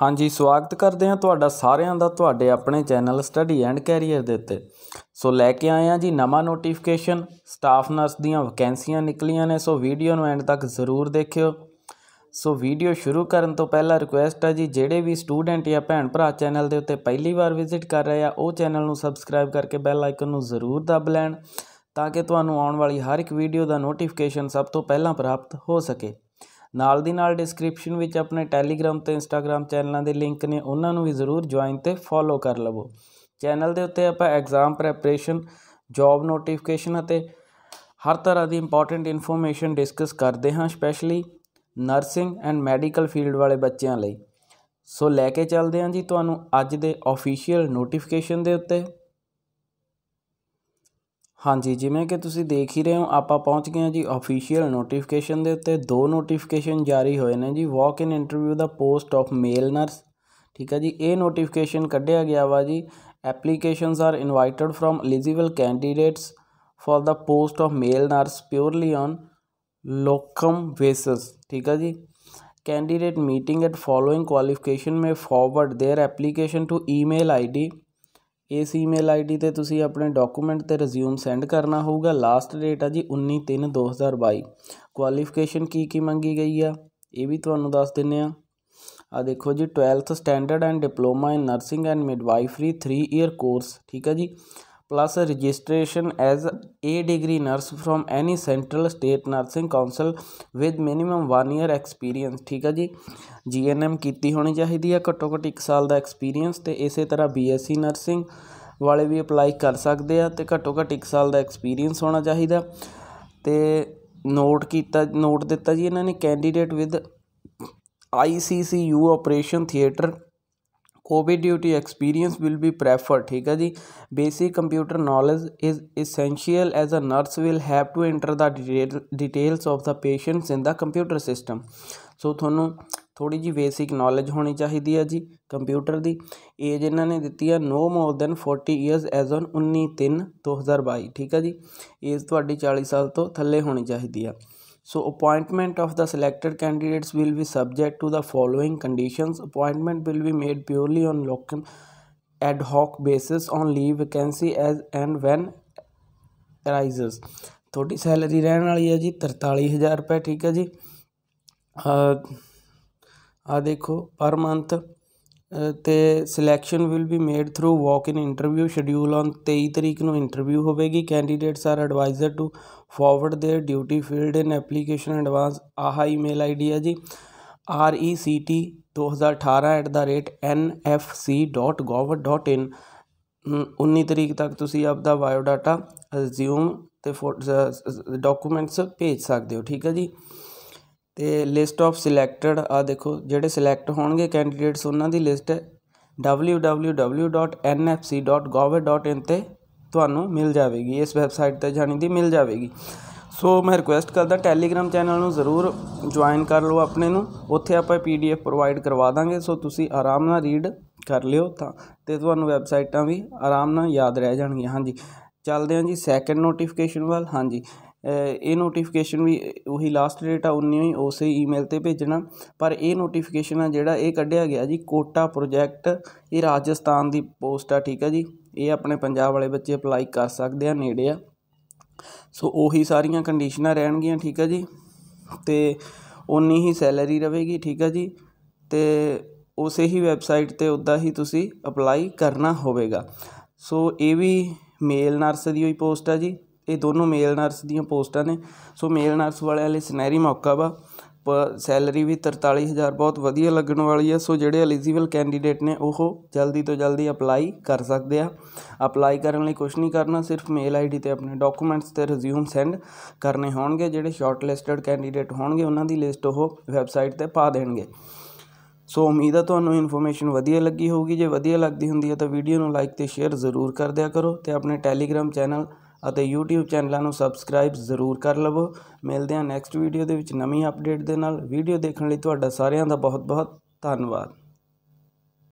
ਹਾਂਜੀ ਸਵਾਗਤ ਕਰਦੇ ਹਾਂ ਤੁਹਾਡਾ ਸਾਰਿਆਂ ਦਾ ਤੁਹਾਡੇ ਆਪਣੇ ਚੈਨਲ ਸਟੱਡੀ ਐਂਡ ਕੈਰੀਅਰ ਦੇ ਉੱਤੇ ਸੋ ਲੈ ਕੇ ਆਏ ਹਾਂ ਜੀ ਨਵਾਂ ਨੋਟੀਫਿਕੇਸ਼ਨ ਸਟਾਫ ਨਰਸ ਦੀਆਂ ਵੈਕੈਂਸੀਆਂ ਨਿਕਲੀਆਂ ਨੇ ਸੋ ਵੀਡੀਓ ਨੂੰ ਐਂਡ ਤੱਕ ਜ਼ਰੂਰ ਦੇਖਿਓ ਸੋ ਵੀਡੀਓ ਸ਼ੁਰੂ ਕਰਨ ਤੋਂ ਪਹਿਲਾਂ ਰਿਕੁਐਸਟ ਹੈ ਜੀ ਜਿਹੜੇ ਵੀ ਸਟੂਡੈਂਟ ਜਾਂ ਭੈਣ ਭਰਾ ਚੈਨਲ ਦੇ ਉੱਤੇ ਪਹਿਲੀ ਵਾਰ ਵਿਜ਼ਿਟ ਕਰ ਰਹੇ ਆ ਉਹ ਚੈਨਲ ਨੂੰ ਸਬਸਕ੍ਰਾਈਬ ਕਰਕੇ ਬੈਲ ਆਈਕਨ ਨੂੰ ਜ਼ਰੂਰ ਦਬ ਲੈਣ ਤਾਂ ਕਿ ਤੁਹਾਨੂੰ ਆਉਣ ਵਾਲੀ ਹਰ ਇੱਕ ਵੀਡੀਓ ਦਾ ਨੋਟੀਫਿਕੇਸ਼ਨ ਸਭ ਤੋਂ ਪਹਿਲਾਂ ਪ੍ਰਾਪਤ ਹੋ ਸਕੇ ਨਾਲ ਦੀ ਨਾਲ ਡਿਸਕ੍ਰਿਪਸ਼ਨ ਵਿੱਚ ਆਪਣੇ ਟੈਲੀਗ੍ਰਾਮ ਤੇ ਇੰਸਟਾਗ੍ਰam ਚੈਨਲਾਂ ਦੇ ਲਿੰਕ ਨੇ ਉਹਨਾਂ ਨੂੰ ਵੀ ਜ਼ਰੂਰ ਜੁਆਇਨ ਤੇ ਫੋਲੋ ਕਰ ਲਵੋ ਚੈਨਲ ਦੇ ਉੱਤੇ ਆਪਾਂ ਐਗਜ਼ਾਮ ਪ੍ਰੈਪਰੇਸ਼ਨ ਜੌਬ ਨੋਟੀਫਿਕੇਸ਼ਨ ਅਤੇ ਹਰ ਤਰ੍ਹਾਂ ਦੀ ਇੰਪੋਰਟੈਂਟ ਇਨਫੋਰਮੇਸ਼ਨ ਡਿਸਕਸ ਕਰਦੇ ਹਾਂ specially nursing and medical field ਵਾਲੇ ਬੱਚਿਆਂ ਲਈ ਸੋ ਲੈ ਕੇ ਚੱਲਦੇ ਹਾਂ ਜੀ ਤੁਹਾਨੂੰ ਅੱਜ ਦੇ ਅਫੀਸ਼ੀਅਲ ਨੋਟੀਫਿਕੇਸ਼ਨ ਦੇ ਉੱਤੇ ਹਾਂਜੀ ਜਿਵੇਂ ਕਿ ਤੁਸੀਂ ਦੇਖ ਹੀ ਰਹੇ ਹੋ ਆਪਾਂ ਪਹੁੰਚ ਗਏ ਹਾਂ ਜੀ ਅਫੀਸ਼ੀਅਲ ਨੋਟੀਫਿਕੇਸ਼ਨ ਦੇ ਉੱਤੇ ਦੋ ਨੋਟੀਫਿਕੇਸ਼ਨ ਜਾਰੀ ਹੋਏ ਨੇ ਜੀ ਵਾਕ ਇਨ ਇੰਟਰਵਿਊ ਦਾ ਪੋਸਟ ਆਫ ਮੇਲ ਨਰਸ ਠੀਕ ਹੈ ਜੀ ਇਹ ਨੋਟੀਫਿਕੇਸ਼ਨ ਕੱਢਿਆ ਗਿਆ ਵਾ ਜੀ applications are invited from eligible candidates for the post of male nurse purely on locum basis ਠੀਕ ਹੈ ਜੀ candidate meeting at following qualification may forward their application to email ID ਇਸ ਈਮੇਲ ਆਈਡੀ ਤੇ ਤੁਸੀਂ ਆਪਣੇ ਡਾਕੂਮੈਂਟ ਤੇ resume send ਕਰਨਾ ਹੋਊਗਾ ਲਾਸਟ ਡੇਟ ਆ ਜੀ 19/3/2022 ਕੁਆਲੀਫਿਕੇਸ਼ਨ ਕੀ ਕੀ ਮੰਗੀ ਗਈ ਆ ਇਹ ਵੀ ਤੁਹਾਨੂੰ ਦੱਸ ਦਿੰਨੇ ਆ ਆ ਦੇਖੋ ਜੀ 12th standard and diploma in nursing and midwifery 3 year course ਠੀਕ ਆ ਜੀ plus registration as a degree nurse from any central state nursing council with minimum 1 year experience ਠੀਕ ਹੈ ਜੀ ਜੀਐਨਐਮ ਕੀਤੀ ਹੋਣੀ ਚਾਹੀਦੀ ਹੈ ਘੱਟੋ ਘੱਟ 1 ਸਾਲ ਦਾ ਐਕਸਪੀਰੀਅੰਸ ਤੇ ਇਸੇ ਤਰ੍ਹਾਂ ਬੀਐਸਸੀ ਨਰਸਿੰਗ ਵਾਲੇ ਵੀ ਅਪਲਾਈ ਕਰ ਸਕਦੇ ਆ ਤੇ ਘੱਟੋ ਘੱਟ 1 ਸਾਲ ਦਾ ਐਕਸਪੀਰੀਅੰਸ ਹੋਣਾ ਚਾਹੀਦਾ ਤੇ ਨੋਟ ਕੀਤਾ ਨੋਟ ਦਿੱਤਾ ਜੀ ਇਹਨਾਂ ਨੇ candidate with ICCU operation theatre duty experience will be prefer ਠੀਕ ਹੈ ਜੀ basic computer knowledge is essential as a nurse will have to enter the details of the patients in the computer system so ਤੁਹਾਨੂੰ ਥੋੜੀ ਜੀ basic knowledge ਹੋਣੀ ਚਾਹੀਦੀ ਹੈ ਜੀ ਕੰਪਿਊਟਰ ਦੀ ਏਜ ਇਹਨਾਂ ਨੇ ਦਿੱਤੀ ਹੈ no more than 40 years as on 19 3 2022 ਠੀਕ ਹੈ ਜੀ ਏਜ ਤੁਹਾਡੀ 40 ਸਾਲ ਤੋਂ ਥੱਲੇ ਹੋਣੀ ਚਾਹੀਦੀ ਹੈ So appointment of the selected candidates will be subject to the following conditions. Appointment will be made purely on locum ad hoc basis on leave vacancy as and when arises. ਤੁਹਾਡੀ salary ਰਹਿਣ ਵਾਲੀ ਹੈ ਜੀ 43000 ਰੁਪਏ ਠੀਕ ਹੈ ਜੀ ਆ ਦੇਖੋ ਪਰ ਮੰਥ ਤੇ selection will be made through walk in interview schedule on 23 ਤਰੀਕ ਨੂੰ ਇੰਟਰਵਿਊ ਹੋਵੇਗੀ candidates are advised to forward their duty field in application advance ਆਹ ਈਮੇਲ ਆਈਡੀ ਹੈ G R E C T 2018@nfc.gov.in 19 ਤਰੀਕ ਤੱਕ ਤੁਸੀਂ ਆਪਦਾ ਬਾਇਓਡਾਟਾ ਅਸਿਊਮ ਤੇ ਡਾਕੂਮੈਂਟਸ ਭੇਜ ਸਕਦੇ ਹੋ ਠੀਕ ਹੈ ਜੀ ਤੇ ਲਿਸਟ ਆਫ ਸਿਲੈਕਟਡ ਆ ਦੇਖੋ ਜਿਹੜੇ ਸਿਲੈਕਟ ਹੋਣਗੇ ਕੈਂਡੀਡੇਟਸ ਉਹਨਾਂ ਦੀ ਲਿਸਟ www.nfc.gov.in ਤੇ ਤੁਹਾਨੂੰ ਮਿਲ ਜਾਵੇਗੀ ਇਸ ਵੈਬਸਾਈਟ ਤੇ ਜਾਣੀ ਦੀ ਮਿਲ ਜਾਵੇਗੀ ਸੋ ਮੈਂ ਰਿਕੁਐਸਟ ਕਰਦਾ ਟੈਲੀਗ੍ਰam ਚੈਨਲ ਨੂੰ ਜ਼ਰੂਰ ਜੁਆਇਨ ਕਰ ਲਓ ਆਪਣੇ ਨੂੰ ਉੱਥੇ ਆਪਾਂ ਪੀਡੀਐਫ ਪ੍ਰੋਵਾਈਡ ਕਰਵਾ ਦਾਂਗੇ ਸੋ ਤੁਸੀਂ ਆਰਾਮ ਨਾਲ ਰੀਡ ਕਰ ਲਿਓ ਤਾਂ ਤੇ ਤੁਹਾਨੂੰ ਵੈਬਸਾਈਟਾਂ ਵੀ ਆਰਾਮ ਨਾਲ ਯਾਦ ਰਹਿ ਜਾਣਗੀਆਂ ਹਾਂਜੀ ਚੱਲਦੇ ਹਾਂ ਜੀ ਸੈਕੰਡ ਨੋਟੀਫਿਕੇਸ਼ਨ ਵੱਲ ਹਾਂਜੀ ਇਹ ਨੋਟੀਫਿਕੇਸ਼ਨ ਵੀ ਉਹੀ ਲਾਸਟ ਡੇਟ ਆ 19 ਉਸੇ ਈਮੇਲ ਤੇ ਭੇਜਣਾ ਪਰ ਇਹ ਨੋਟੀਫਿਕੇਸ਼ਨ ਆ ਜਿਹੜਾ ਇਹ ਕੱਢਿਆ ਗਿਆ ਜੀ ਕੋਟਾ ਪ੍ਰੋਜੈਕਟ ਇਹ ਰਾਜਸਥਾਨ ਦੀ ਪੋਸਟ ਆ ਠੀਕ ਆ ਜੀ ਇਹ ਆਪਣੇ ਪੰਜਾਬ ਵਾਲੇ ਬੱਚੇ ਅਪਲਾਈ ਕਰ ਸਕਦੇ ਆ ਨੇੜੇ ਆ ਸੋ ਉਹੀ ਸਾਰੀਆਂ ਕੰਡੀਸ਼ਨਾਂ ਰਹਿਣਗੀਆਂ ਠੀਕ ਆ ਜੀ ਤੇ ਉਨੀ ਹੀ ਸੈਲਰੀ ਰਹੇਗੀ ਠੀਕ ਆ ਜੀ ਤੇ ਉਸੇ ਹੀ ਵੈਬਸਾਈਟ ਤੇ ਉਦਾਂ ਹੀ ਤੁਸੀਂ ਅਪਲਾਈ ਕਰਨਾ ਹੋਵੇਗਾ ਸੋ ਇਹ ਵੀ ਮੇਲ ਨਰਸ ਦੀ ਹੋਈ ਪੋਸਟ ਆ ਜੀ ਇਹ ਦੋਨੋਂ ਮੇਲ ਨਰਸ ਦੀਆਂ ਪੋਸਟਾਂ ਨੇ ਸੋ ਮੇਲ ਨਰਸ ਵਾਲਿਆਂ ਲਈ ਸਨੈਰੀ ਮੌਕਾ ਵਾ ਸੈਲਰੀ ਵੀ 43000 ਬਹੁਤ ਵਧੀਆ ਲੱਗਣ ਵਾਲੀ ਆ ਸੋ ਜਿਹੜੇ ਐਲੀਜੀਬਲ ਕੈਂਡੀਡੇਟ ਨੇ ਉਹ ਜਲਦੀ ਤੋਂ ਜਲਦੀ ਅਪਲਾਈ ਕਰ ਸਕਦੇ ਆ ਅਪਲਾਈ ਕਰਨ ਲਈ ਕੁਝ ਨਹੀਂ ਕਰਨਾ ਸਿਰਫ ਮੇਲ ਆਈਡੀ ਤੇ ਆਪਣੇ ਡਾਕੂਮੈਂਟਸ ਤੇ ਰਿਜ਼ਿਊਮ ਸੈਂਡ ਕਰਨੇ ਹੋਣਗੇ ਜਿਹੜੇ ਸ਼ਾਰਟ ਲਿਸਟਡ ਕੈਂਡੀਡੇਟ ਹੋਣਗੇ ਉਹਨਾਂ ਦੀ ਲਿਸਟ ਉਹ ਵੈਬਸਾਈਟ ਤੇ ਪਾ ਦੇਣਗੇ ਸੋ ਉਮੀਦ ਆ ਤੁਹਾਨੂੰ ਇਨਫੋਰਮੇਸ਼ਨ ਵਧੀਆ ਲੱਗੀ ਹੋਊਗੀ ਜੇ ਵਧੀਆ ਲੱਗਦੀ ਹੁੰਦੀ ਹੈ ਤਾਂ ਵੀਡੀਓ ਨੂੰ ਲਾਈਕ ਤੇ ਸ਼ੇਅਰ ਜ਼ਰੂਰ ਕਰ ਦਿਆ ਕਰੋ ਤੇ ਆਪਣੇ ਟੈਲੀਗ੍ਰam ਚੈਨਲ ਅਤੇ YouTube ਚੈਨਲਾਂ ਨੂੰ ਸਬਸਕ੍ਰਾਈਬ ਜ਼ਰੂਰ ਕਰ ਲਵੋ ਮਿਲਦੇ ਹਾਂ ਨੈਕਸਟ ਵੀਡੀਓ ਦੇ ਵਿੱਚ ਨਵੀਂ ਅਪਡੇਟ ਦੇ ਨਾਲ ਵੀਡੀਓ ਦੇਖਣ ਲਈ ਤੁਹਾਡਾ ਸਾਰਿਆਂ ਦਾ ਬਹੁਤ ਬਹੁਤ ਧੰਨਵਾਦ